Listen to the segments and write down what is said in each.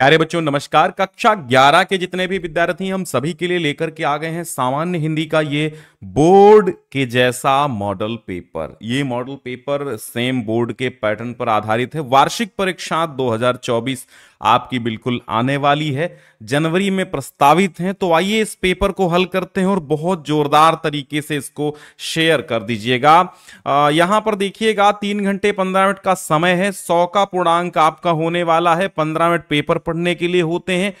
प्यारे बच्चों नमस्कार कक्षा 11 के जितने भी विद्यार्थी हम सभी के लिए लेकर के आ गए हैं सामान्य हिंदी का ये बोर्ड के जैसा मॉडल पेपर ये मॉडल पेपर सेम बोर्ड के पैटर्न पर आधारित है वार्षिक परीक्षा 2024 आपकी बिल्कुल आने वाली है जनवरी में प्रस्तावित हैं तो आइए इस पेपर को हल करते हैं और बहुत जोरदार तरीके से इसको शेयर कर दीजिएगा यहां पर देखिएगा तीन घंटे पंद्रह मिनट का समय है सौ का पूर्णांक आपका होने वाला है पंद्रह मिनट पेपर पढ़ने के लिए होते हैं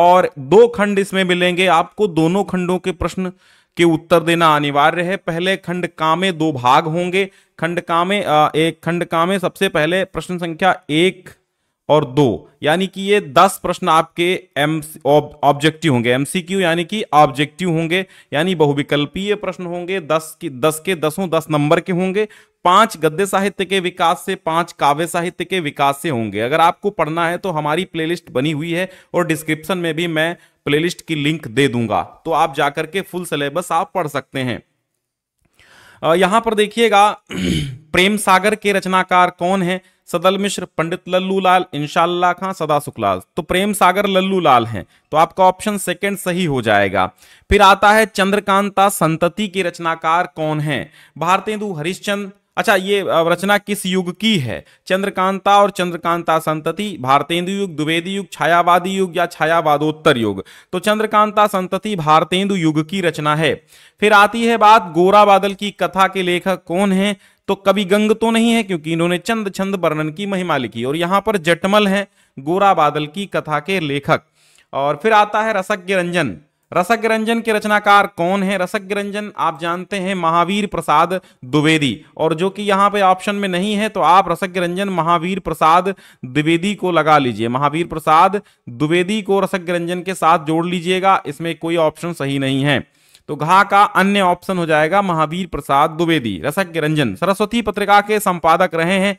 और दो खंड इसमें मिलेंगे आपको दोनों खंडों के प्रश्न के उत्तर देना अनिवार्य है पहले खंड कामे दो भाग होंगे खंड कामे एक खंड कामे सबसे पहले प्रश्न संख्या एक और दो यानी कि ये दस प्रश्न आपके एम ऑब्जेक्टिव होंगे एमसीक्यू यानी कि ऑब्जेक्टिव होंगे यानी बहुविकल्पीय प्रश्न होंगे दस की दस के दसों दस नंबर के होंगे पांच गद्य साहित्य के विकास से पांच काव्य साहित्य के विकास से होंगे अगर आपको पढ़ना है तो हमारी प्लेलिस्ट बनी हुई है और डिस्क्रिप्शन में भी मैं प्लेलिस्ट की लिंक दे दूंगा तो आप जाकर के फुल सिलेबस आप पढ़ सकते हैं यहां पर देखिएगा प्रेम सागर के रचनाकार कौन है सदल मिश्र पंडित लल्लू लाल इंशाला खां सदा सुखलाल तो प्रेम सागर लल्लू लाल हैं तो आपका ऑप्शन सेकंड सही हो जाएगा फिर आता है चंद्रकांता संतति के रचनाकार कौन हैं भारतेंदु हरिश्चंद अच्छा ये रचना किस युग की है चंद्रकांता और चंद्रकांता संतति भारतेंदु युग द्विवेदी युग छायावादी युग या छायावादोत्तर युग तो चंद्रकांता संतति भारतेंदु युग की रचना है फिर आती है बात गोरा बादल की कथा के लेखक कौन है तो कवि गंग तो नहीं है क्योंकि इन्होंने चंद छंद वर्णन की महिमा लिखी और यहां पर जटमल हैं गोरा बादल की कथा के लेखक और फिर आता है रसज्ञ रंजन रसज्ञ रंजन के रचनाकार कौन है रसज्ञ रंजन आप जानते हैं महावीर प्रसाद द्विवेदी और जो कि यहाँ पे ऑप्शन में नहीं है तो आप रसज्ञ रंजन महावीर प्रसाद द्विवेदी को लगा लीजिए महावीर प्रसाद द्विवेदी को रसज्ञ रंजन के साथ जोड़ लीजिएगा इसमें कोई ऑप्शन सही नहीं है तो घा का अन्य ऑप्शन हो जाएगा महावीर प्रसाद द्विवेदी रसज्ञ रंजन सरस्वती पत्रिका के संपादक रहे हैं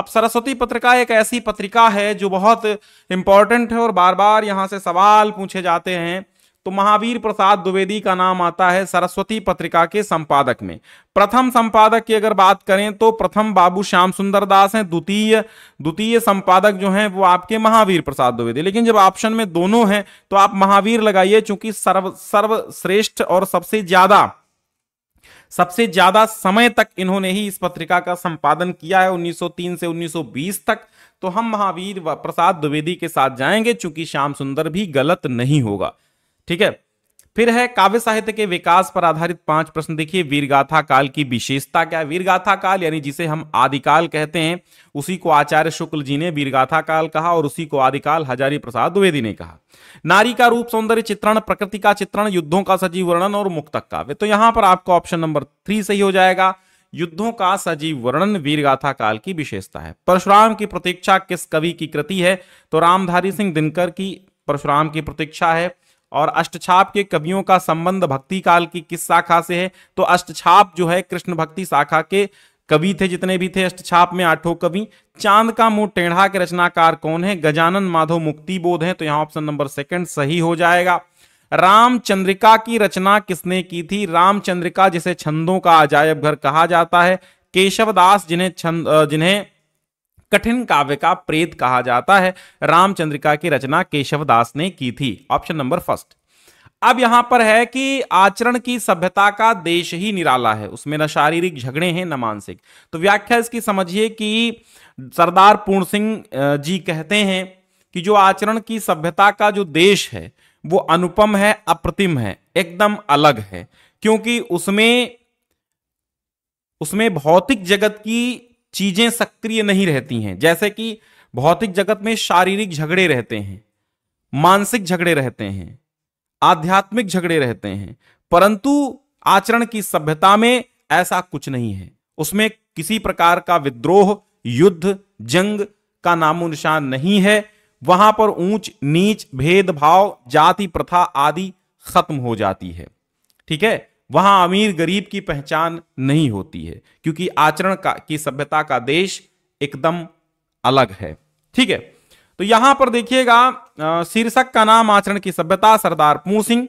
अब सरस्वती पत्रिका एक ऐसी पत्रिका है जो बहुत इंपॉर्टेंट है और बार बार यहाँ से सवाल पूछे जाते हैं तो महावीर प्रसाद द्विवेदी का नाम आता है सरस्वती पत्रिका के संपादक में प्रथम संपादक की अगर बात करें तो प्रथम बाबू श्याम सुंदर दास है द्वितीय द्वितीय संपादक जो है वो आपके महावीर प्रसाद द्विवेदी लेकिन जब ऑप्शन में दोनों हैं तो आप महावीर लगाइए चूंकि सर्व सर्वश्रेष्ठ और सबसे ज्यादा सबसे ज्यादा समय तक इन्होंने ही इस पत्रिका का संपादन किया है 1903 से 1920 तक तो हम महावीर प्रसाद द्विवेदी के साथ जाएंगे चूंकि श्याम सुंदर भी गलत नहीं होगा ठीक है फिर है काव्य साहित्य के विकास पर आधारित पांच प्रश्न देखिए वीरगाथा काल की विशेषता क्या है वीरगाथा काल यानी जिसे हम आदिकाल कहते हैं उसी को आचार्य शुक्ल जी ने वीरगाथा काल कहा और उसी को आदिकाल हजारी प्रसाद द्विवेदी ने कहा नारी का रूप सौंदर्य चित्रण प्रकृति का चित्रण युद्धों का सजीव वर्णन और मुक्तक काव्य तो यहां पर आपका ऑप्शन नंबर थ्री सही हो जाएगा युद्धों का सजीव वर्णन वीरगाथा काल की विशेषता है परशुराम की प्रतीक्षा किस कवि की कृति है तो रामधारी सिंह दिनकर की परशुराम की प्रतीक्षा है और अष्टछाप के कवियों का संबंध भक्ति काल की किस शाखा से है तो अष्टछाप जो है कृष्ण भक्ति शाखा के कवि थे जितने भी थे अष्टछाप में आठों कवि चांद का मुंह टेढ़ा के रचनाकार कौन है गजानन माधव मुक्ति बोध है तो यहाँ ऑप्शन नंबर सेकंड सही हो जाएगा रामचंद्रिका की रचना किसने की थी रामचंद्रिका जिसे छंदों का अजायब घर कहा जाता है केशव दास जिन्हें छंद जिन्हें कठिन काव्य का प्रेत कहा जाता है रामचंद्रिका की रचना केशव दास ने की थी ऑप्शन नंबर फर्स्ट अब यहां पर है कि आचरण की सभ्यता का देश ही निराला है उसमें न शारीरिक झगड़े हैं न मानसिक तो व्याख्या इसकी समझिए कि सरदार पूर्ण सिंह जी कहते हैं कि जो आचरण की सभ्यता का जो देश है वो अनुपम है अप्रतिम है एकदम अलग है क्योंकि उसमें उसमें भौतिक जगत की चीजें सक्रिय नहीं रहती हैं जैसे कि भौतिक जगत में शारीरिक झगड़े रहते हैं मानसिक झगड़े रहते हैं आध्यात्मिक झगड़े रहते हैं परंतु आचरण की सभ्यता में ऐसा कुछ नहीं है उसमें किसी प्रकार का विद्रोह युद्ध जंग का नामो निशान नहीं है वहां पर ऊंच नीच भेदभाव जाति प्रथा आदि खत्म हो जाती है ठीक है वहां अमीर गरीब की पहचान नहीं होती है क्योंकि आचरण का की सभ्यता का देश एकदम अलग है ठीक है तो यहां पर देखिएगा शीर्षक का नाम आचरण की सभ्यता सरदार पू सिंह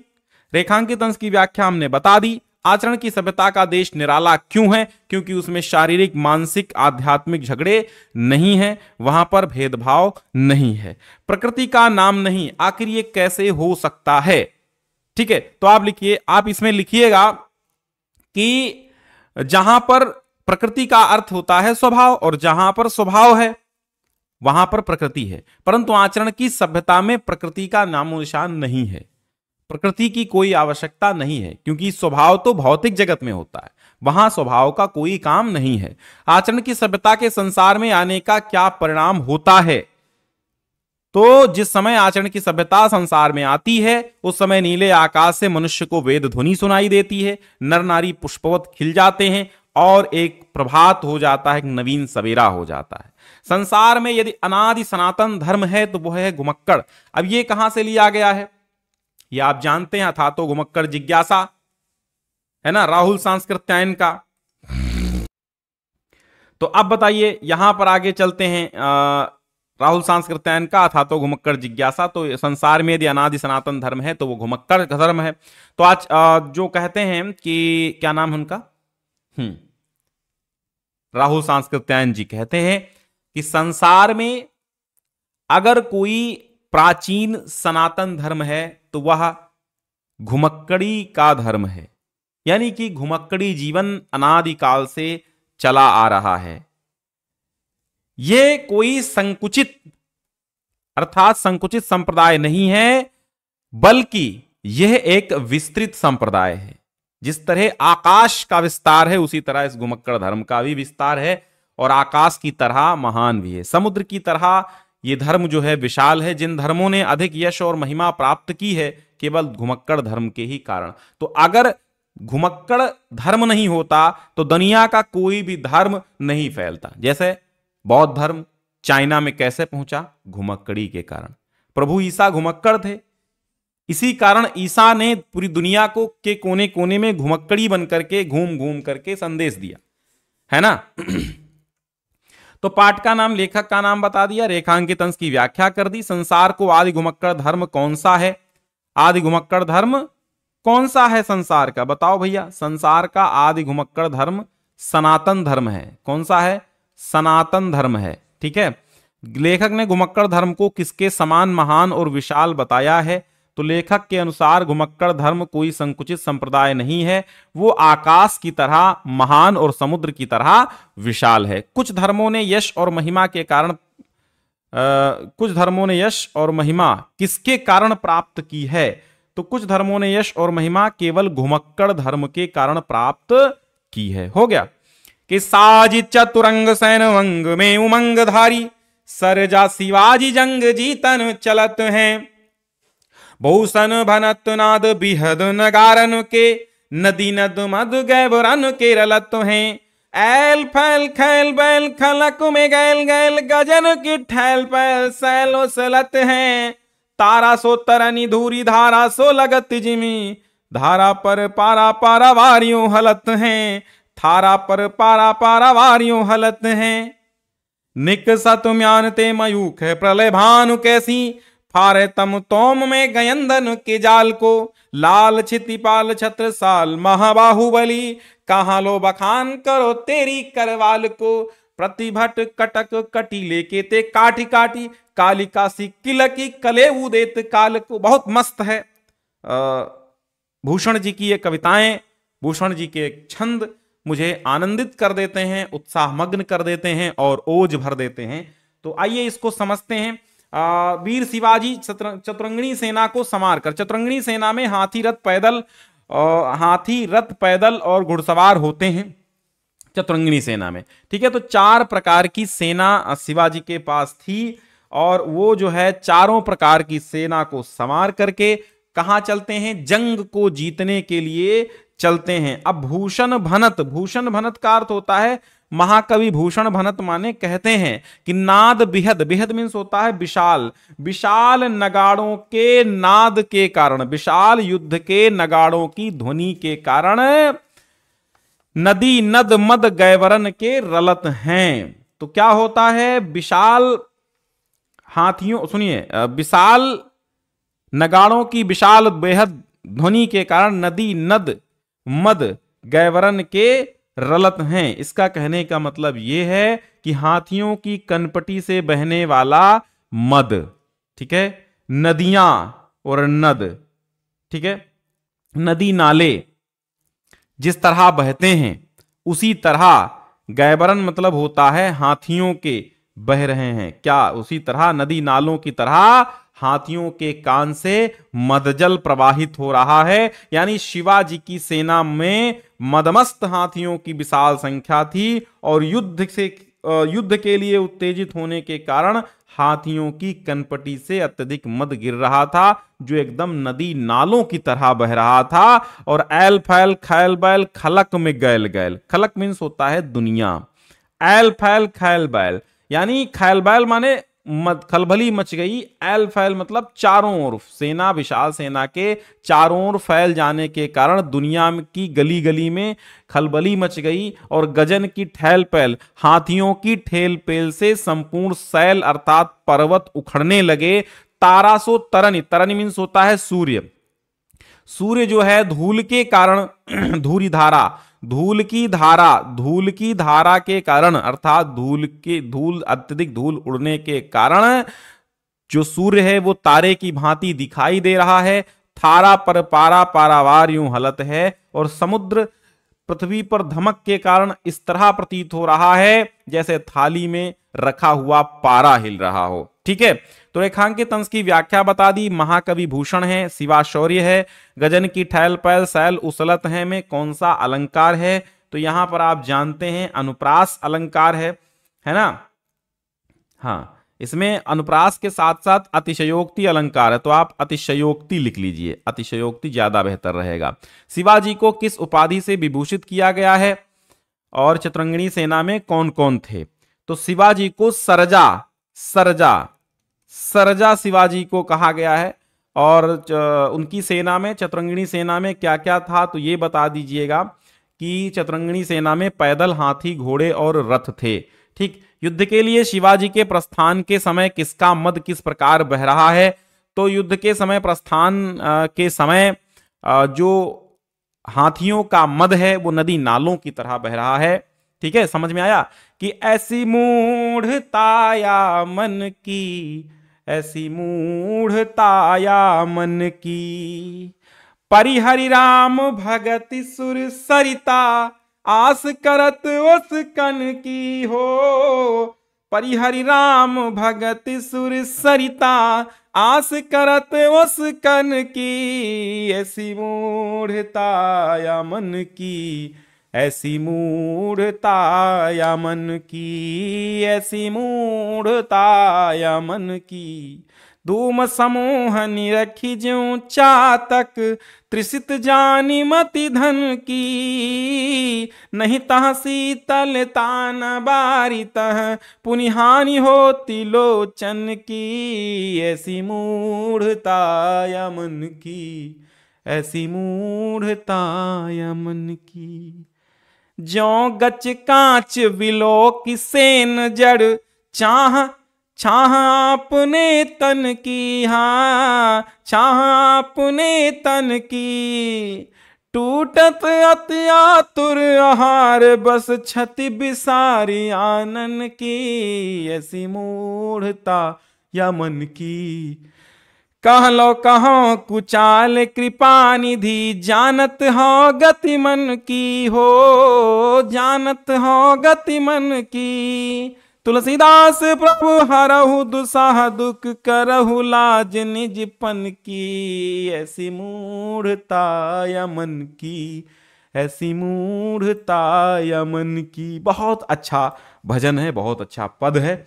रेखांकित अंश की व्याख्या हमने बता दी आचरण की सभ्यता का देश निराला क्यों है क्योंकि उसमें शारीरिक मानसिक आध्यात्मिक झगड़े नहीं हैं वहां पर भेदभाव नहीं है प्रकृति का नाम नहीं आखिर ये कैसे हो सकता है ठीक है तो आप लिखिए आप इसमें लिखिएगा कि जहां पर प्रकृति का अर्थ होता है स्वभाव और जहां पर स्वभाव है वहां पर प्रकृति है परंतु आचरण की सभ्यता में प्रकृति का नामो निशान नहीं है प्रकृति की कोई आवश्यकता नहीं है क्योंकि स्वभाव तो भौतिक जगत में होता है वहां स्वभाव का कोई काम नहीं है आचरण की सभ्यता के संसार में आने का क्या परिणाम होता है तो जिस समय आचरण की सभ्यता संसार में आती है उस समय नीले आकाश से मनुष्य को वेद ध्वनि सुनाई देती है नर नारी पुष्पवत खिल जाते हैं और एक प्रभात हो जाता है एक नवीन सवेरा हो जाता है संसार में यदि अनादि सनातन धर्म है तो वह है घुमक्कड़ अब ये कहां से लिया गया है ये आप जानते हैं अथा तो घुमक्कड़ जिज्ञासा है ना राहुल सांस्कृत्यायन का तो अब बताइए यहां पर आगे चलते हैं आ, राहुल सांस्कृत्यायन का था तो घुमक्कर जिज्ञासा तो संसार में यदि अनादि सनातन धर्म है तो वो घुमक्कर धर्म है तो आज जो कहते हैं कि क्या नाम उनका हम्म राहुल सांस्कृत्यायन जी कहते हैं कि संसार में अगर कोई प्राचीन सनातन धर्म है तो वह घुमक्कड़ी का धर्म है यानी कि घुमक्कड़ी जीवन अनादिकाल से चला आ रहा है ये कोई संकुचित अर्थात संकुचित संप्रदाय नहीं है बल्कि यह एक विस्तृत संप्रदाय है जिस तरह आकाश का विस्तार है उसी तरह इस घुमक्कड़ धर्म का भी विस्तार है और आकाश की तरह महान भी है समुद्र की तरह यह धर्म जो है विशाल है जिन धर्मों ने अधिक यश और महिमा प्राप्त की है केवल घुमक्कड़ धर्म के ही कारण तो अगर घुमक्कड़ धर्म नहीं होता तो दुनिया का कोई भी धर्म नहीं फैलता जैसे बौद्ध धर्म चाइना में कैसे पहुंचा घुमक्कड़ी के कारण प्रभु ईसा घुमक्कड़ थे इसी कारण ईसा ने पूरी दुनिया को के कोने कोने में घुमक्कड़ी बन करके घूम घूम करके संदेश दिया है ना तो पाठ का नाम लेखक का नाम बता दिया रेखांकित अंश की व्याख्या कर दी संसार को आदि घुमक्कड़ धर्म कौन सा है आदि घुमक्कड़ धर्म कौन सा है संसार का बताओ भैया संसार का आदि घुमक्कड़ धर्म सनातन धर्म है कौन सा है सनातन धर्म है ठीक है लेखक ने घुमक्कड़ धर्म को किसके समान महान और विशाल बताया है तो लेखक के अनुसार घुमक्कड़ धर्म कोई संकुचित संप्रदाय नहीं है वो आकाश की तरह महान और समुद्र की तरह विशाल है कुछ धर्मों ने यश और महिमा के कारण आ, कुछ धर्मों ने यश और महिमा किसके कारण प्राप्त की है तो कुछ धर्मों ने यश और महिमा केवल घुमक्कड़ धर्म के कारण प्राप्त की है हो गया कि साजी चतुरंग सैन वंग में उमंग धारी सरजा शिवाजी जंग जीतन चलत है भूषण भनत नाद बिहद नगारन के नदी नद मधु गैबरन के रलत है एल फैल खैल बैल खलक में गैल गैल गजन की ठैल पैल सैलो सलत है तारा सो तरनी धूरी धारा सो लगत जिमी धारा पर पारा पारा वारियों हलत हैं थारा पर पारा पारा वारियों हलत है निक सतुम्यान ते मयूख प्रलय भानु कैसी फारे तम तोम में गयंदन के जाल को लाल छितिपाल छत्र साल महाबाहुबली कहा लो बखान करो तेरी करवाल को प्रतिभट कटक कटी लेके ते काटी काटी काली किल किलकी कले उदेत काल को बहुत मस्त है भूषण जी की ये कविताएं भूषण जी के एक छंद मुझे आनंदित कर देते हैं उत्साहमग्न कर देते हैं और ओज भर देते हैं तो आइए इसको समझते हैं आ, वीर शिवाजी चतुरंगणी सेना को समार कर चतुरंगणी सेना में हाथी रथ पैदल हाथी रथ पैदल और घुड़सवार होते हैं चतुरंगणी सेना में ठीक है तो चार प्रकार की सेना शिवाजी के पास थी और वो जो है चारों प्रकार की सेना को समार करके कहा चलते हैं जंग को जीतने के लिए चलते हैं अब भूषण भनत भूषण भनत का अर्थ होता है महाकवि भूषण भनत माने कहते हैं कि नाद बिहद बिहद मीन्स होता है विशाल विशाल नगाड़ों के नाद के कारण विशाल युद्ध के नगाड़ों की ध्वनि के कारण नदी नद मद गैवरन के रलत हैं तो क्या होता है विशाल हाथियों सुनिए विशाल नगाड़ों की विशाल बेहद ध्वनि के कारण नदी नद मद गैवरन के रलत हैं इसका कहने का मतलब ये है कि हाथियों की कनपटी से बहने वाला मद ठीक है नदियां और नद ठीक है नदी नाले जिस तरह बहते हैं उसी तरह गैबरन मतलब होता है हाथियों के बह रहे हैं क्या उसी तरह नदी नालों की तरह हाथियों के कान से मदजल प्रवाहित हो रहा है यानी शिवाजी की सेना में मदमस्त हाथियों की विशाल संख्या थी और युद्ध से युद्ध के लिए उत्तेजित होने के कारण हाथियों की कनपटी से अत्यधिक मद गिर रहा था जो एकदम नदी नालों की तरह बह रहा था और एल फैल खैल बैल खलक में गैल गैल खलक मीन्स होता है दुनिया एल फैल खैल बैल यानी खैल बैल माने खलबली मच गई एल फैल मतलब चारों ओर सेना विशाल सेना के चारों ओर फैल जाने के कारण दुनिया की गली गली में खलबली मच गई और गजन की ठहल पहल हाथियों की ठेल पेल से संपूर्ण सैल अर्थात पर्वत उखड़ने लगे तारासो तरनी तरनी मीन्स होता है सूर्य सूर्य जो है धूल के कारण धूरी धारा धूल की धारा धूल की धारा के कारण अर्थात धूल के धूल अत्यधिक धूल उड़ने के कारण जो सूर्य है वो तारे की भांति दिखाई दे रहा है थारा पर पारा पारावार यूं हलत है और समुद्र पृथ्वी पर धमक के कारण इस तरह प्रतीत हो रहा है जैसे थाली में रखा हुआ पारा हिल रहा हो ठीक है तो रेखांकित अंश की व्याख्या बता दी महाकवि भूषण है शौर्य है गजन की ठैल पैल सैल उसलत है में कौन सा अलंकार है तो यहां पर आप जानते हैं अनुप्रास अलंकार है है ना हाँ इसमें अनुप्रास के साथ साथ अतिशयोक्ति अलंकार है तो आप अतिशयोक्ति लिख लीजिए अतिशयोक्ति ज्यादा बेहतर रहेगा शिवाजी को किस उपाधि से विभूषित किया गया है और चित्रंगणी सेना में कौन कौन थे तो शिवाजी को सरजा सरजा सरजा शिवाजी को कहा गया है और उनकी सेना में चतरंगिणी सेना में क्या क्या था तो ये बता दीजिएगा कि चतरंगिणी सेना में पैदल हाथी घोड़े और रथ थे ठीक युद्ध के लिए शिवाजी के प्रस्थान के समय किसका मद किस प्रकार बह रहा है तो युद्ध के समय प्रस्थान के समय जो हाथियों का मद है वो नदी नालों की तरह बह रहा है ठीक है समझ में आया कि ऐसी मूढ़ताया मन की ऐसी मूढ़ताया मन की परिहरि राम भगति सुर सरिता आस करत उस कन की हो परिहरि राम भगति सुर सरिता आस करत उस कन की ऐसी मूढ़ताया मन की ऐसी मूढ़ता या मन की ऐसी मूढ़ता या मन की धूम समूह निरखी जो चातक त्रिषित जानी मति धन की नहीं तह शीतल तान बारी तह पुनिहानि होती लोचन की ऐसी मूढ़ता या मन की ऐसी मूढ़ता या मन की जो गच कांच बिलो किसेन जड़ चाह छाह अपने तन की हा छाह अपने तन की टूटत अति आतुर आहार बस क्षति बिसारी आनन की ऐसी मूढ़ता या मन की कहलो कहो कुचाल कृपा निधि जानत हो गति मन की हो जानत हो गति मन की तुलसीदास प्रभु हरहु दुसाह दुख करहु लाज निजपन की ऐसी मूढ़ता यमन की ऐसी मूढ़ता यमन की बहुत अच्छा भजन है बहुत अच्छा पद है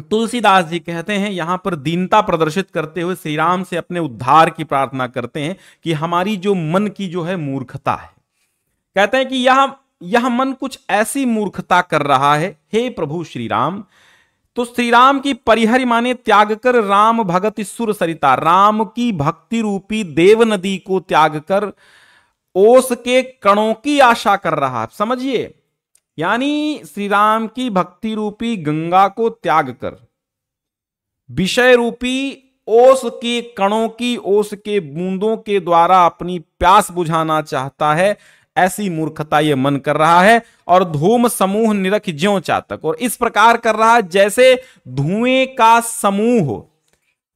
तुलसीदास जी कहते हैं यहां पर दीनता प्रदर्शित करते हुए श्री राम से अपने उद्धार की प्रार्थना करते हैं कि हमारी जो मन की जो है मूर्खता है कहते हैं कि यह यह मन कुछ ऐसी मूर्खता कर रहा है हे प्रभु श्री राम तो श्री राम की परिहरि माने त्याग कर राम भगत सुर सरिता राम की भक्ति रूपी देव नदी को त्याग कर ओस के कणों की आशा कर रहा है समझिए यानी श्री राम की भक्ति रूपी गंगा को त्याग कर विषय रूपी ओस के कणों की ओस के बूंदों के द्वारा अपनी प्यास बुझाना चाहता है ऐसी मूर्खता ये मन कर रहा है और धूम समूह निरख ज्यो चातक और इस प्रकार कर रहा है जैसे धुएं का समूह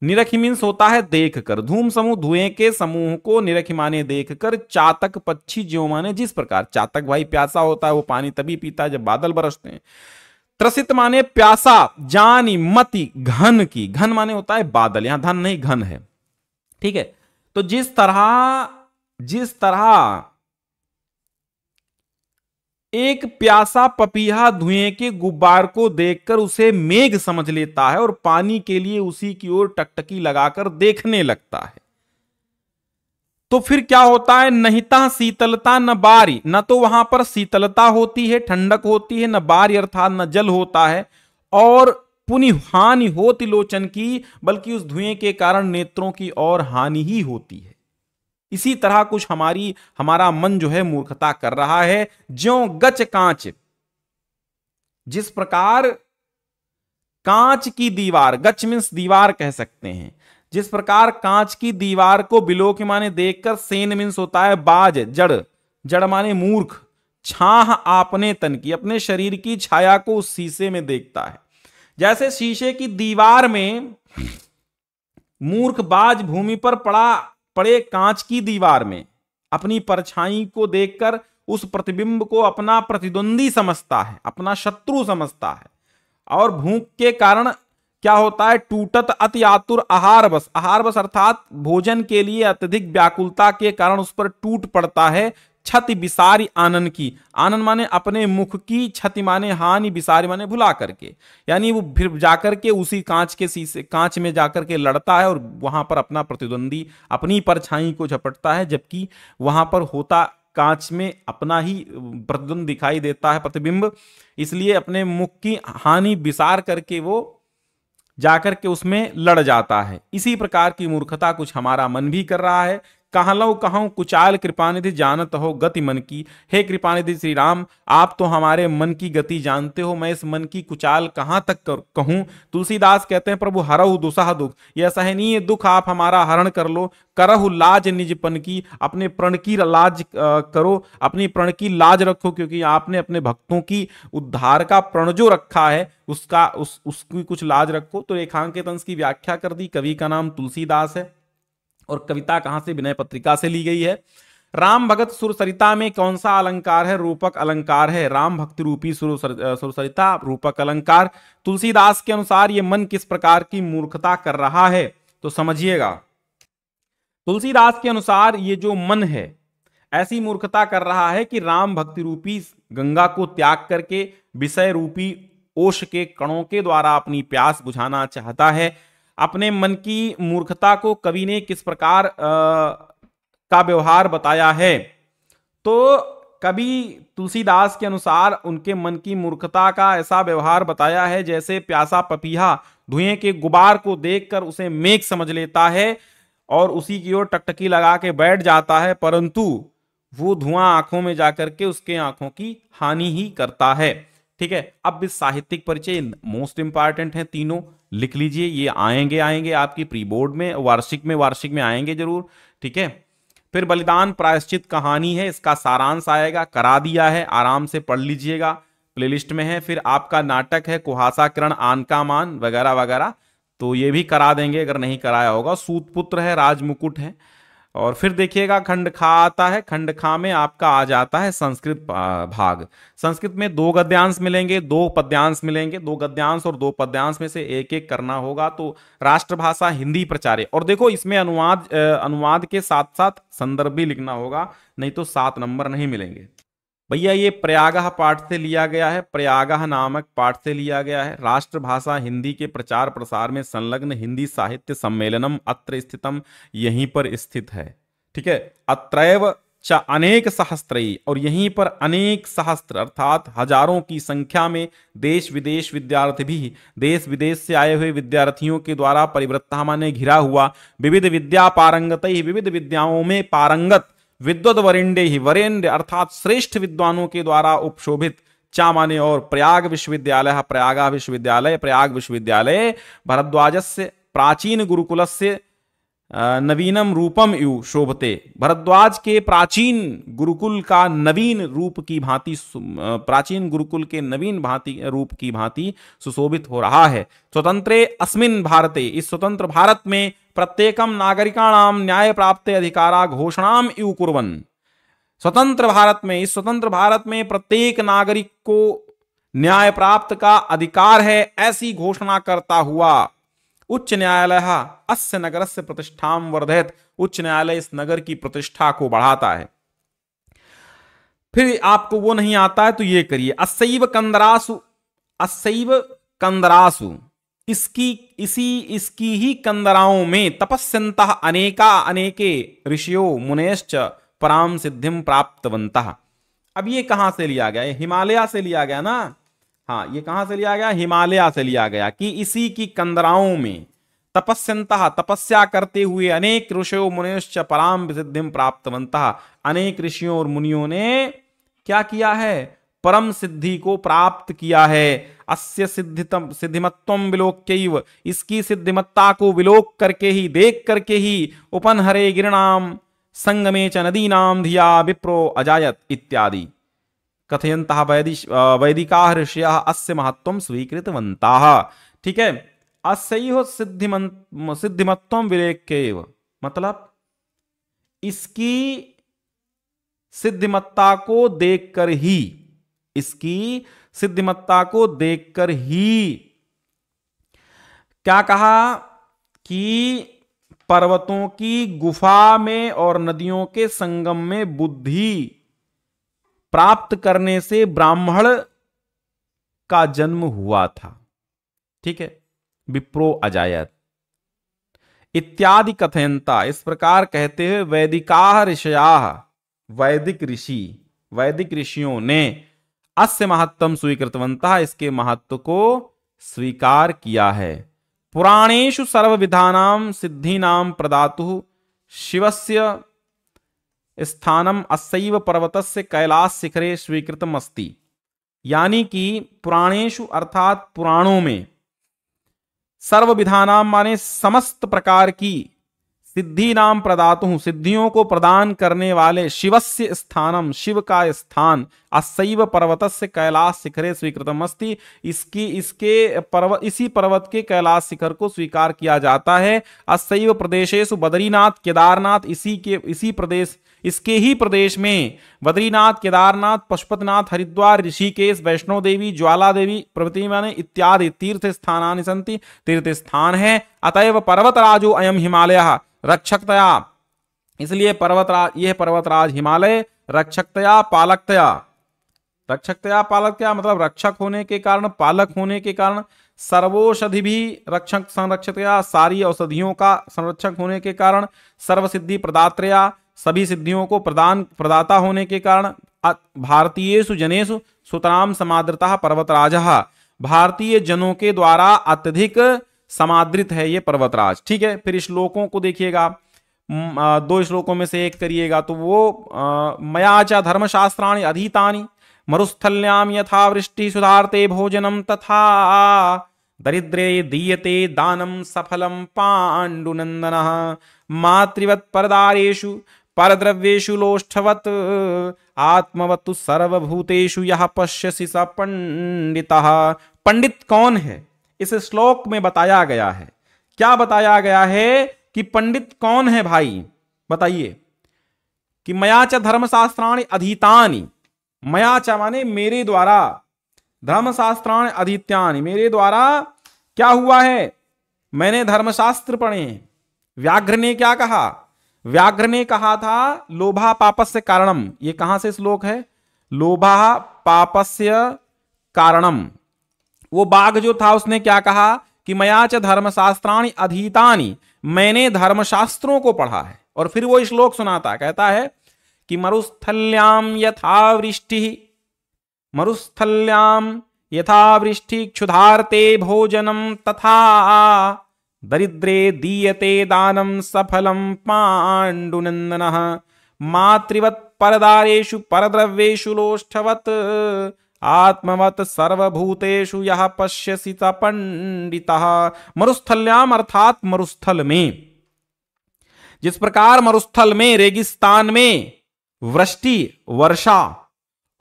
निरखि मीन्स होता है देखकर धूम समूह धुएं के समूह को निरखि माने देखकर चातक पक्षी ज्यो माने जिस प्रकार चातक भाई प्यासा होता है वो पानी तभी पीता है जब बादल बरसते हैं त्रसित माने प्यासा जानी मति घन की घन माने होता है बादल यहां धन नहीं घन है ठीक है तो जिस तरह जिस तरह एक प्यासा पपीहा धुएं के गुब्बार को देखकर उसे मेघ समझ लेता है और पानी के लिए उसी की ओर टकटकी लगाकर देखने लगता है तो फिर क्या होता है नहिता शीतलता न बारी न तो वहां पर शीतलता होती है ठंडक होती है न बारी अर्थात न जल होता है और पुनि हानि होती लोचन की बल्कि उस धुएं के कारण नेत्रों की और हानि ही होती है इसी तरह कुछ हमारी हमारा मन जो है मूर्खता कर रहा है ज्यो गच कांच जिस प्रकार कांच की दीवार गच मीन्स दीवार कह सकते हैं जिस प्रकार कांच की दीवार को बिलो के माने देखकर सेन मीन्स होता है बाज जड़ जड़ माने मूर्ख छाह आपने तन की अपने शरीर की छाया को उस शीशे में देखता है जैसे शीशे की दीवार में मूर्ख बाज भूमि पर पड़ा पड़े कांच की दीवार में अपनी परछाई को देखकर उस प्रतिबिंब को अपना प्रतिद्वंदी समझता है अपना शत्रु समझता है और भूख के कारण क्या होता है टूटत अति आतुर आहार बस आहार बस अर्थात भोजन के लिए अत्यधिक व्याकुलता के कारण उस पर टूट पड़ता है क्षति विसारी आनंद की आनंद माने अपने मुख की क्षति माने हानि विसारी माने भुला करके यानी वो फिर जाकर के उसी कांच के शीशे कांच में जाकर के लड़ता है और वहां पर अपना प्रतिद्वंदी अपनी परछाई को झपटता है जबकि वहां पर होता कांच में अपना ही प्रतिद्वंद दिखाई देता है प्रतिबिंब इसलिए अपने मुख की हानि विसार करके वो जाकर के उसमें लड़ जाता है इसी प्रकार की मूर्खता कुछ हमारा मन भी कर रहा है लो कहा कुचाल कृपानिधि जानत हो गति मन की हे कृपानिधि श्री राम आप तो हमारे मन की गति जानते हो मैं इस मन की कुचाल कहाँ तक कहूँ तुलसीदास कहते हैं प्रभु हरहु दुसाह दुख यह सहनीय दुख आप हमारा हरण कर लो करहु लाज निजपन की अपने प्रण की लाज करो अपनी प्रण की लाज रखो क्योंकि आपने अपने भक्तों की उद्धार का प्रण जो रखा है उसका उस उसकी कुछ लाज रखो तो रेखांकित अंश की व्याख्या कर दी कवि का नाम तुलसीदास है और कविता कहाँ से विनय पत्रिका से ली गई है राम भगत सुरसरिता में कौन सा अलंकार है रूपक अलंकार है राम भक्ति रूपी सुरसरिता रूपक अलंकार तुलसीदास के अनुसार ये मन किस प्रकार की मूर्खता कर रहा है तो समझिएगा तुलसीदास के अनुसार ये जो मन है ऐसी मूर्खता कर रहा है कि राम भक्ति रूपी गंगा को त्याग करके विषय रूपी ओष के कणों के द्वारा अपनी प्यास बुझाना चाहता है अपने मन की मूर्खता को कवि ने किस प्रकार आ, का व्यवहार बताया है तो कवि तुलसीदास के अनुसार उनके मन की मूर्खता का ऐसा व्यवहार बताया है जैसे प्यासा पपीहा धुएं के गुबार को देखकर उसे मेघ समझ लेता है और उसी की ओर टकटकी लगा के बैठ जाता है परंतु वो धुआं आंखों में जाकर के उसके आंखों की हानि ही करता है ठीक है अब भी साहित्यिक परिचय मोस्ट इंपॉर्टेंट है तीनों लिख लीजिए ये आएंगे आएंगे आपकी प्री बोर्ड में वार्षिक में वार्षिक में आएंगे जरूर ठीक है फिर बलिदान प्रायश्चित कहानी है इसका सारांश आएगा करा दिया है आराम से पढ़ लीजिएगा प्लेलिस्ट में है फिर आपका नाटक है कुहासाकरण आन का मान वगैरह वगैरह तो ये भी करा देंगे अगर नहीं कराया होगा सूतपुत्र है राजमुकुट है और फिर देखिएगा खंड खा आता है खंड खा में आपका आ जाता है संस्कृत भाग संस्कृत में दो गद्यांश मिलेंगे दो पद्यांश मिलेंगे दो गद्यांश और दो पद्यांश में से एक एक करना होगा तो राष्ट्रभाषा हिंदी प्रचारे और देखो इसमें अनुवाद अनुवाद के साथ साथ संदर्भ भी लिखना होगा नहीं तो सात नंबर नहीं मिलेंगे भैया ये प्रयागह पाठ से लिया गया है प्रयागह नामक पाठ से लिया गया है राष्ट्रभाषा हिंदी के प्रचार प्रसार में संलग्न हिंदी साहित्य सम्मेलनम अत्र स्थितम यहीं पर स्थित है ठीक है अत्रैव च अनेक सहस्त्रई और यहीं पर अनेक सहस्त्र अर्थात हजारों की संख्या में देश विदेश विद्यार्थी भी देश विदेश से आए हुए विद्यार्थियों के द्वारा परिवृत्ता ने घिरा हुआ विविध विद्या पारंगत विविध विद्याओं में पारंगत विद्वत वरिंडे ही वरेंद्र अर्थात श्रेष्ठ विद्वानों के द्वारा उपशोभित चामाने और प्रयाग विश्वविद्यालय प्रयागा विश्वविद्यालय प्रयाग विश्वविद्यालय भरद्वाज से प्राचीन गुरुकुल से नवीनम रूपम यु शोभते भरद्वाज के प्राचीन गुरुकुल का नवीन रूप की भांति प्राचीन गुरुकुल के नवीन भांति रूप की भांति सुशोभित हो रहा है स्वतंत्र अस्मिन भारते इस स्वतंत्र भारत में प्रत्येकम नागरिकाणाम न्याय प्राप्त अधिकारा घोषणाम यु कुरवन स्वतंत्र भारत में इस स्वतंत्र भारत में प्रत्येक नागरिक को न्याय प्राप्त का अधिकार है ऐसी घोषणा करता हुआ उच्च न्यायालय अस्य नगर से प्रतिष्ठा वर्धयत उच्च न्यायालय इस नगर की प्रतिष्ठा को बढ़ाता है फिर आपको वो नहीं आता है तो ये करिए अस्व कंदरासु अस्व कंदरासु इसकी इसी इसकी ही कंदराओं में तपस्यंत अनेका अनेके ऋषियों मुनेश्च पराम सिद्धिम प्राप्तवंत अब ये कहां से लिया गया हिमालय से लिया गया ना हाँ ये कहाँ से लिया गया हिमालय से लिया गया कि इसी की कंदराओं में तपस्यंत तपस्या करते हुए अनेक ऋषियों मुनिश्च पराम सिद्धि प्राप्तवंता अनेक ऋषियों और मुनियों ने क्या किया है परम सिद्धि को प्राप्त किया है अस्य सिद्धितम सिद्धिमत्व विलोक्य इसकी सिद्धिमत्ता को विलोक करके ही देख करके ही उपनहरे गिरणाम संगमे च नदी नाम धिया विप्रो अजायत इत्यादि कथयंतः वैदिश वैदिका ऋषिया अस्य महत्व स्वीकृतवंता ठीक है असह्यो सिद्धिमं सिद्धिमत्व विलेख्य मतलब इसकी सिद्धिमत्ता को देखकर ही इसकी सिद्धिमत्ता को देखकर ही क्या कहा कि पर्वतों की गुफा में और नदियों के संगम में बुद्धि प्राप्त करने से ब्राह्मण का जन्म हुआ था ठीक है विप्रो अजायत इत्यादि कथयंता इस प्रकार कहते हुए वैदिका ऋषया वैदिक ऋषि वैदिक ऋषियों ने अस्य महत्तम स्वीकृतवंता इसके महत्व को स्वीकार किया है पुराणेशु सर्वविधानाम सिद्धिनाम प्रदातु शिवस्य स्थानम पर्वत से कैलाश शिखरे स्वीकृत अस्ति यानी कि पुराणेशु अर्थात पुराणों में सर्वविधानाम माने समस्त प्रकार की सिद्धि नाम प्रदातु सिद्धियों को प्रदान करने वाले शिवस्य स्थानम शिव का स्थान पर्वत से कैलाश शिखरे स्वीकृतम अस्ति इसकी इसके पर्वत इसी पर्वत के कैलाश शिखर को स्वीकार किया जाता है अस्व प्रदेशेश बद्रीनाथ केदारनाथ इसी के इसी प्रदेश इसके ही प्रदेश में बद्रीनाथ केदारनाथ पशुपतिनाथ हरिद्वार ऋषिकेश वैष्णो देवी ज्वाला देवी प्रभृति मन इत्यादि तीर्थ स्थानी सन्ति तीर्थ स्थान है अतएव पर्वतराजो अयम हिमालय रक्षकतया इसलिए पर्वतराज यह पर्वतराज हिमालय रक्षकतया पालकतया रक्षकतया पालक क्या मतलब रक्षक होने के कारण पालक होने के कारण सर्वोषधि भी रक्षक संरक्षतया सारी औषधियों का संरक्षक होने के कारण सर्वसिद्धि प्रदात्रया सभी सिद्धियों को प्रदान प्रदाता होने के कारण भारतीय सुजनेशु सुतराम समादृता पर्वतराज भारतीय जनों के द्वारा अत्यधिक समादृत है ये पर्वतराज ठीक है फिर श्लोकों को देखिएगा दो श्लोकों में से एक करिएगा तो वो मयाचा धर्मशास्त्राणी अधीतानी मरुस्थल्याम यथा वृष्टि सुधारते भोजनम तथा दरिद्रे दीयते दानम सफलम पांडुनंदन मातृवत् परदारेशु परद्रव्येषु लोष्ठवत् आत्मवत्तु सर्वभूतेषु यह पश्यसि स पंडिता पंडित कौन है इस श्लोक में बताया गया है क्या बताया गया है कि पंडित कौन है भाई बताइए कि मयाच धर्मशास्त्राणी अधीतानी मयाच माने मेरे द्वारा धर्मशास्त्राण अधीत्यानि मेरे द्वारा क्या हुआ है मैंने धर्मशास्त्र पढ़े व्याघ्र ने क्या कहा व्याघ्र ने कहा था लोभा पापस्य कारणम ये कहां से श्लोक है लोभा पापस्य कारणम वो बाघ जो था उसने क्या कहा कि मयाच धर्मशास्त्राणी अधीतानी मैंने धर्मशास्त्रों को पढ़ा है और फिर वो श्लोक सुनाता कहता है कि मरुस्थल्याम यथावृष्टि मरुस्थल्याम यथावृष्टि क्षुधारते भोजनम तथा दरिद्रे दीयते दानम सफलम पांडुनंदन मातृवत् परदारेषु परद्रव्येषु लोष्ठवत् आत्मवत सर्वभूतेषु यः पश्यसि स पंडितः मरुस्थल्याम अर्थात मरुस्थल में जिस प्रकार मरुस्थल में रेगिस्तान में वृष्टि वर्षा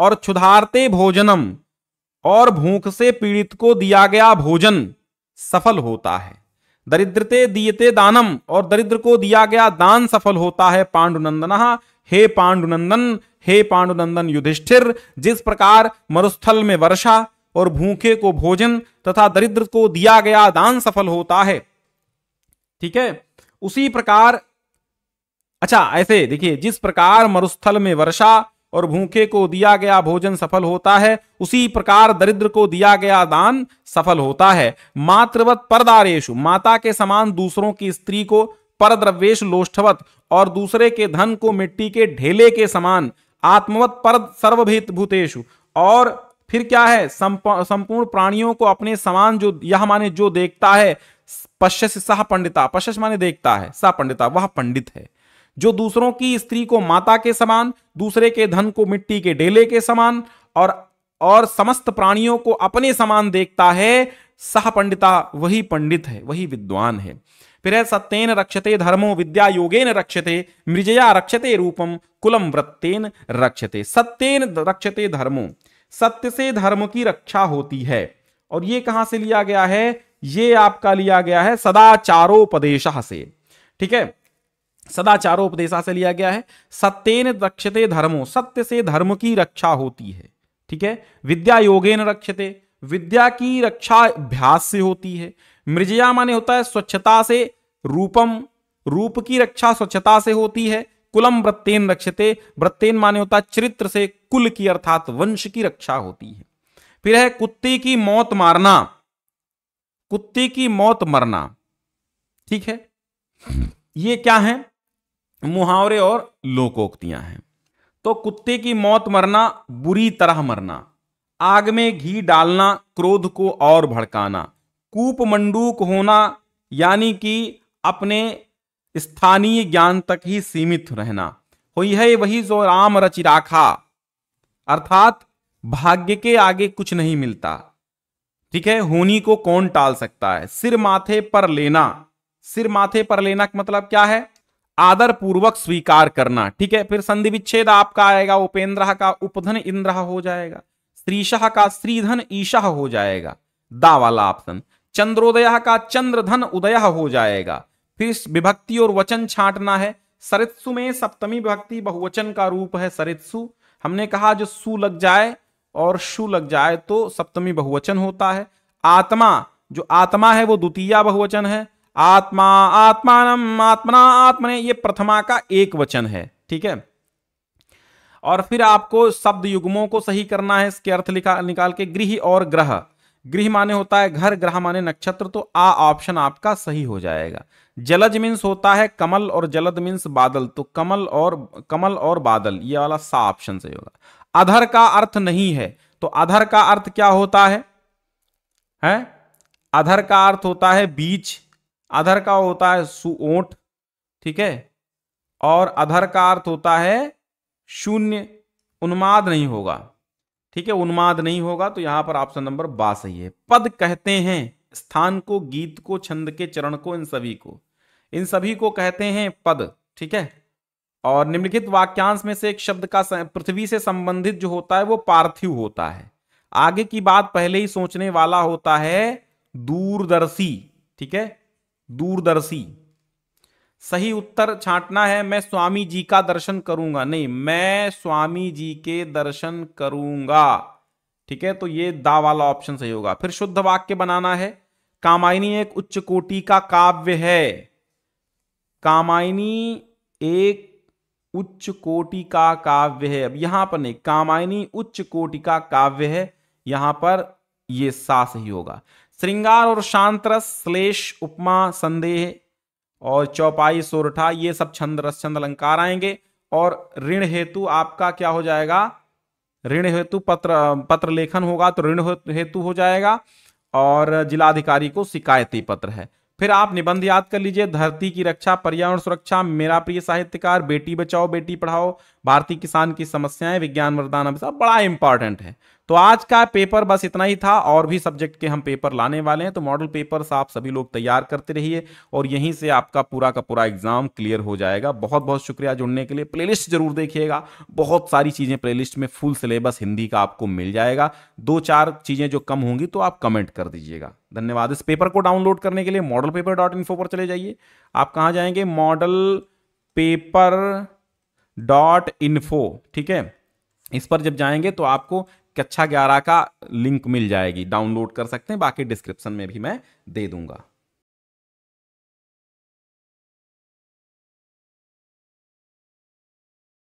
और क्षुधारते भोजनम और भूख से पीड़ित को दिया गया भोजन सफल होता है दरिद्रते दीयते दानम और दरिद्र को दिया गया दान सफल होता है पांडुनंदन हे पांडुनंदन हे पांडुनंदन युधिष्ठिर जिस प्रकार मरुस्थल में वर्षा और भूखे को भोजन तथा दरिद्र को दिया गया दान सफल होता है ठीक है उसी प्रकार अच्छा ऐसे देखिए जिस प्रकार मरुस्थल में वर्षा और भूखे को दिया गया भोजन सफल होता है उसी प्रकार दरिद्र को दिया गया दान सफल होता है मातृवत परदारेशु माता के समान दूसरों की स्त्री को परद्रव्येश लोष्ठवत और दूसरे के धन को मिट्टी के ढेले के समान आत्मवत पर सर्वभित भूतेशु और फिर क्या है संपूर्ण प्राणियों को अपने समान जो यह माने जो देखता है पश्य सह पंडिता पश्यस माने देखता है सह पंडिता वह पंडित है जो दूसरों की स्त्री को माता के समान दूसरे के धन को मिट्टी के डेले के समान और और समस्त प्राणियों को अपने समान देखता है सह पंडिता वही पंडित है वही विद्वान है फिर है सत्येन रक्षते धर्मो विद्या योगेन रक्षते मृजया रक्षते रूपम कुलम वृत्तेन रक्षते सत्येन रक्षते धर्मो सत्य से धर्म की रक्षा होती है और ये कहां से लिया गया है ये आपका लिया गया है सदाचारोपदेश से ठीक है सदाचारो उपदेशा से लिया गया है सत्येन रक्षते धर्मो सत्य से धर्म की रक्षा होती है ठीक है विद्या योगेन रक्षते विद्या की रक्षा अभ्यास से होती है मृजया माने होता है स्वच्छता से रूपम रूप की रक्षा स्वच्छता से होती है कुलम वृत्तेन रक्षते वृत्तेन माने होता है चरित्र से कुल की अर्थात वंश की रक्षा होती है फिर है कुत्ते की मौत मारना कुत्ते की मौत मरना ठीक है ये क्या है मुहावरे और लोकोक्तियां हैं तो कुत्ते की मौत मरना बुरी तरह मरना आग में घी डालना क्रोध को और भड़काना कूप मंडूक होना यानी कि अपने स्थानीय ज्ञान तक ही सीमित रहना हो यह वही जो राम रचि राखा अर्थात भाग्य के आगे कुछ नहीं मिलता ठीक है होनी को कौन टाल सकता है सिर माथे पर लेना सिर माथे पर लेना का मतलब क्या है आदर पूर्वक स्वीकार करना ठीक है फिर संधि विच्छेद आपका आएगा उपेंद्र का उपधन इंद्र हो जाएगा श्रीशाह का श्रीधन ईशा हो जाएगा दा वाला ऑप्शन चंद्रोदय का चंद्रधन उदय हो जाएगा फिर विभक्ति और वचन छाटना है सरित्सु में सप्तमी विभक्ति बहुवचन का रूप है सरित्सु हमने कहा जो सु लग जाए और शु लग जाए तो सप्तमी बहुवचन होता है आत्मा जो आत्मा है वो द्वितीय बहुवचन है आत्मा आत्मान आत्मना आत्मने ये प्रथमा का एक वचन है ठीक है और फिर आपको शब्द युग्मों को सही करना है इसके अर्थ लिखा निकाल के गृह और ग्रह गृह माने होता है घर ग्रह माने नक्षत्र तो आ ऑप्शन आपका सही हो जाएगा जलज मीन्स होता है कमल और जलद मीन्स बादल तो कमल और कमल और बादल ये वाला सा ऑप्शन सही होगा अधर का अर्थ नहीं है तो अधर का अर्थ क्या होता है है? अधर का अर्थ होता है बीच अधर का होता है सुओंठ ठीक है और अधर का अर्थ होता है शून्य उन्माद नहीं होगा ठीक है उन्माद नहीं होगा तो यहां पर ऑप्शन नंबर बा सही है पद कहते हैं स्थान को गीत को छंद के चरण को इन सभी को इन सभी को कहते हैं पद ठीक है और निम्नलिखित वाक्यांश में से एक शब्द का पृथ्वी से संबंधित जो होता है वो पार्थिव होता है आगे की बात पहले ही सोचने वाला होता है दूरदर्शी ठीक है दूरदर्शी सही उत्तर छांटना है मैं स्वामी जी का दर्शन करूंगा नहीं मैं स्वामी जी के दर्शन करूंगा ठीक है तो ये दा वाला ऑप्शन सही होगा फिर शुद्ध वाक्य बनाना है कामायनी एक उच्च कोटि का काव्य है कामायनी एक उच्च कोटि का काव्य है अब यहां पर नहीं कामायनी उच्च कोटि का काव्य है यहां पर ये सा सही होगा श्रृंगार और शांत रस श्लेष उपमा संदेह और चौपाई सोरठा ये सब छंद रस छंद अलंकार आएंगे और ऋण हेतु आपका क्या हो जाएगा ऋण हेतु पत्र पत्र लेखन होगा तो ऋण हेतु हो जाएगा और जिलाधिकारी को शिकायती पत्र है फिर आप निबंध याद कर लीजिए धरती की रक्षा पर्यावरण सुरक्षा मेरा प्रिय साहित्यकार बेटी बचाओ बेटी पढ़ाओ भारतीय किसान की समस्याएं विज्ञान वरदान बड़ा इंपॉर्टेंट है तो आज का पेपर बस इतना ही था और भी सब्जेक्ट के हम पेपर लाने वाले हैं तो मॉडल पेपर्स आप सभी लोग तैयार करते रहिए और यहीं से आपका पूरा का पूरा एग्जाम क्लियर हो जाएगा बहुत बहुत शुक्रिया जुड़ने के लिए प्लेलिस्ट जरूर देखिएगा बहुत सारी चीज़ें प्लेलिस्ट में फुल सिलेबस हिंदी का आपको मिल जाएगा दो चार चीज़ें जो कम होंगी तो आप कमेंट कर दीजिएगा धन्यवाद इस पेपर को डाउनलोड करने के लिए मॉडल पेपर डॉट इन्फो पर चले जाइए आप कहाँ जाएंगे मॉडल पेपर डॉट इन्फो ठीक है इस पर जब जाएंगे तो आपको कक्षा अच्छा ग्यारह का लिंक मिल जाएगी डाउनलोड कर सकते हैं बाकी डिस्क्रिप्शन में भी मैं दे दूंगा